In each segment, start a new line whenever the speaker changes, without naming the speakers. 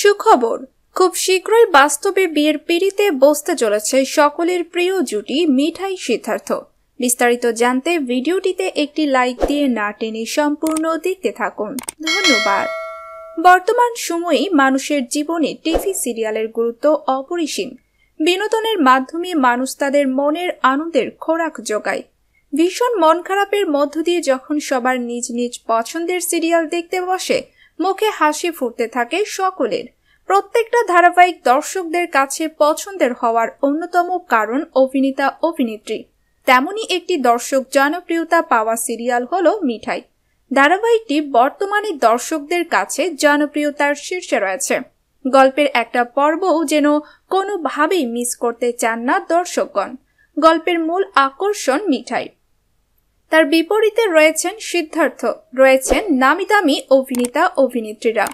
সুখবর খুব শীঘ্রই বাস্তবে বিয়ের পিড়িতে বসতে চলেছে সকলের প্রিয় জুটি মিঠাই সিদ্ধার্থ বিস্তারিত জানতে ভিডিওটিতে একটি লাইক দিয়ে না টেনে সম্পূর্ণ দেখতে থাকুন ধন্যবাদ বর্তমান সময়ে মানুষের জীবনে টিভি সিরিয়ালের গুরুত্ব অপরিসীম বিনোদনের মাধ্যমে মানুষ তাদের মনের আনন্দের খোরাক যোগায় ভীষণ মন খারাপের মধ্য দিয়ে যখন সবার নিজ নিজ পছন্দের সিরিয়াল দেখতে বসে মুখে হাসি ফুটতে থাকে সকলের প্রত্যেকটা ধারাবাহিক দর্শকদের কাছে পছন্দের হওয়ার অন্যতম কারণ অভিনেতা অভিনেত্রী তেমনই একটি দর্শক জনপ্রিয়তা পাওয়া সিরিয়াল হল মিঠাই ধারাবাহিকটি বর্তমানে দর্শকদের কাছে জনপ্রিয়তার শীর্ষে রয়েছে গল্পের একটা পর্বও যেন কোনোভাবেই মিস করতে চান না দর্শকগণ গল্পের মূল আকর্ষণ মিঠাই তার বিপরীতে রয়েছেন সিদ্ধার্থ রয়েছেন নামি দামি অভিনেতা অভিনেত্রীরা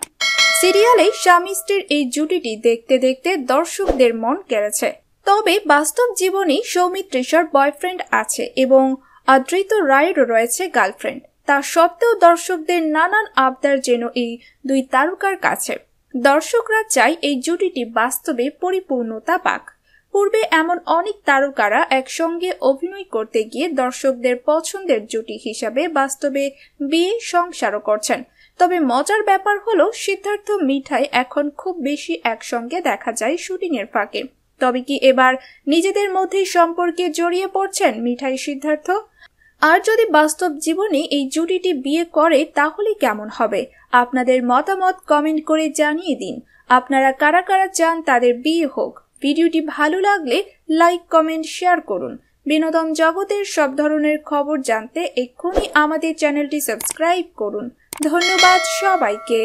সিরিয়ালে স্বামী স্ত্রীর এই জুটিটি দেখতে দেখতে দর্শকদের মন কেড়েছে তবে বাস্তব জীবনে সৌমিত বয়ফ্রেন্ড আছে এবং আদৃত রায়েরও রয়েছে গার্লফ্রেন্ড তা সত্ত্বেও দর্শকদের নানান আবদার যেন এই দুই তারকার কাছে দর্শকরা চায় এই জুটিটি বাস্তবে পরিপূর্ণতা পাক পূর্বে এমন অনেক তারকারা একসঙ্গে অভিনয় করতে গিয়ে দর্শকদের পছন্দের জুটি হিসাবে বাস্তবে বিয়ে সংসারও করছেন তবে মজার ব্যাপার হলো সিদ্ধার্থ মিঠাই এখন খুব বেশি একসঙ্গে দেখা যায় শুটিংয়ের ফাঁকে তবে কি এবার নিজেদের মধ্যে সম্পর্কে জড়িয়ে পড়ছেন মিঠাই সিদ্ধার্থ আর যদি বাস্তব জীবনে এই জুটিটি বিয়ে করে তাহলে কেমন হবে আপনাদের মতামত কমেন্ট করে জানিয়ে দিন আপনারা কারা কারা চান তাদের বিয়ে হোক ভিডিওটি ভালো লাগলে লাইক কমেন্ট শেয়ার করুন বিনোদন জগতের সব ধরনের খবর জানতে এক্ষুনি আমাদের চ্যানেলটি সাবস্ক্রাইব করুন ধন্যবাদ সবাইকে